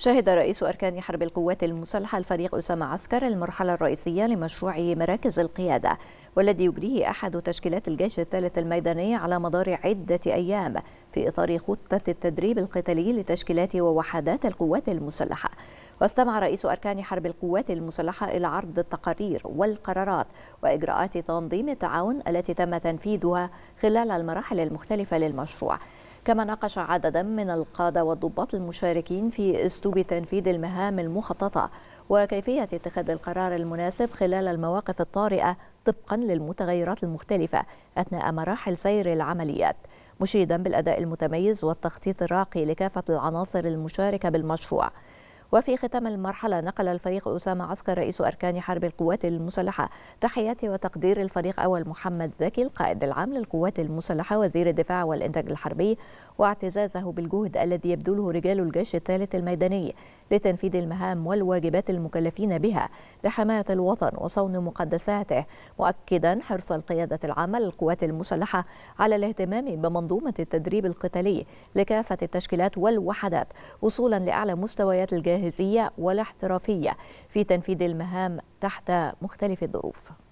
شهد رئيس أركان حرب القوات المسلحة الفريق أسامة عسكر المرحلة الرئيسية لمشروع مراكز القيادة والذي يجريه أحد تشكيلات الجيش الثالث الميداني على مدار عدة أيام في إطار خطة التدريب القتالي لتشكيلات ووحدات القوات المسلحة واستمع رئيس أركان حرب القوات المسلحة إلى عرض التقارير والقرارات وإجراءات تنظيم التعاون التي تم تنفيذها خلال المراحل المختلفة للمشروع كما ناقش عددا من القادة والضباط المشاركين في أسلوب تنفيذ المهام المخططة وكيفية اتخاذ القرار المناسب خلال المواقف الطارئة طبقا للمتغيرات المختلفة أثناء مراحل سير العمليات مشيدا بالأداء المتميز والتخطيط الراقي لكافة العناصر المشاركة بالمشروع وفي ختام المرحلة نقل الفريق أسامة عسكر رئيس أركان حرب القوات المسلحة تحياتي وتقدير الفريق أول محمد زكي القائد العام للقوات المسلحة وزير الدفاع والإنتاج الحربي واعتزازه بالجهد الذي يبذله رجال الجيش الثالث الميداني لتنفيذ المهام والواجبات المكلفين بها لحماية الوطن وصون مقدساته مؤكدا حرص القيادة العامة للقوات المسلحة على الاهتمام بمنظومة التدريب القتالي لكافة التشكيلات والوحدات وصولا لأعلى مستويات الجيش جاهزية ولا احترافية في تنفيذ المهام تحت مختلف الظروف